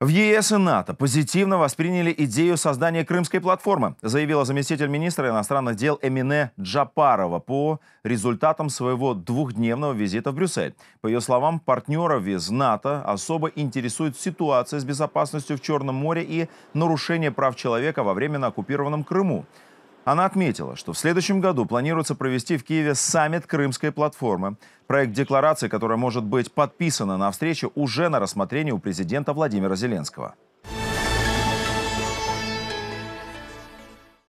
В ЕС и НАТО позитивно восприняли идею создания Крымской платформы, заявила заместитель министра иностранных дел Эмине Джапарова по результатам своего двухдневного визита в Брюссель. По ее словам, партнеров из НАТО особо интересует ситуация с безопасностью в Черном море и нарушение прав человека во временно оккупированном Крыму. Она отметила, что в следующем году планируется провести в Киеве саммит Крымской платформы. Проект декларации, которая может быть подписана на встрече, уже на рассмотрение у президента Владимира Зеленского.